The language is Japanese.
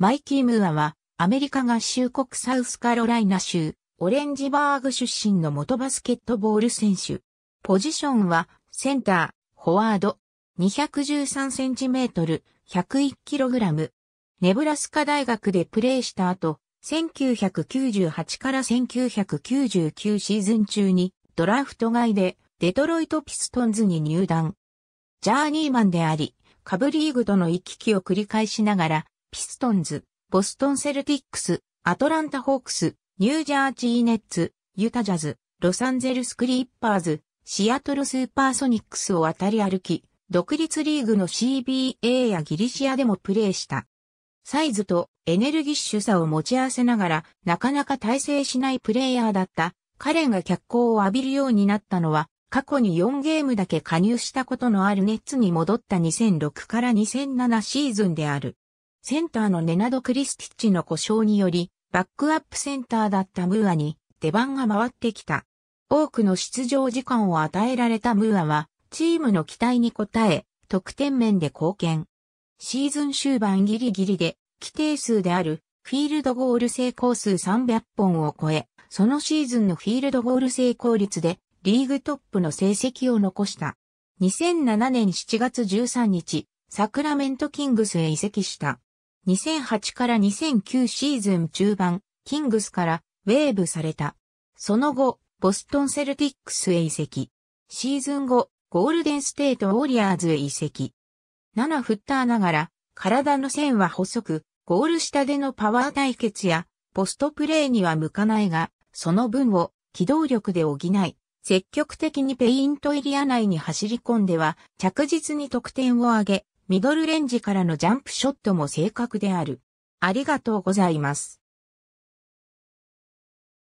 マイキー・ムーアは、アメリカ合衆国サウスカロライナ州、オレンジバーグ出身の元バスケットボール選手。ポジションは、センター、フォワード、213センチメートル、101キログラム。ネブラスカ大学でプレーした後、1998から1999シーズン中に、ドラフト外で、デトロイトピストンズに入団。ジャーニーマンであり、下リーグとの行き来を繰り返しながら、ピストンズ、ボストンセルティックス、アトランタホークス、ニュージャージーネッツ、ユタジャズ、ロサンゼルスクリッパーズ、シアトルスーパーソニックスを渡り歩き、独立リーグの CBA やギリシアでもプレーした。サイズとエネルギッシュさを持ち合わせながら、なかなか体制しないプレイヤーだった彼が脚光を浴びるようになったのは、過去に4ゲームだけ加入したことのあるネッツに戻った2006から2007シーズンである。センターのネナド・クリスティッチの故障により、バックアップセンターだったムーアに出番が回ってきた。多くの出場時間を与えられたムーアは、チームの期待に応え、得点面で貢献。シーズン終盤ギリギリで、規定数であるフィールドゴール成功数300本を超え、そのシーズンのフィールドゴール成功率でリーグトップの成績を残した。2007年7月13日、サクラメントキングスへ移籍した。2008から2009シーズン中盤、キングスからウェーブされた。その後、ボストンセルティックスへ移籍。シーズン後、ゴールデンステートウォリアーズへ移籍。7フッターながら、体の線は細く、ゴール下でのパワー対決や、ポストプレーには向かないが、その分を機動力で補い、積極的にペイントエリア内に走り込んでは、着実に得点を上げ、ミドルレンジからのジャンプショットも正確である。ありがとうございます。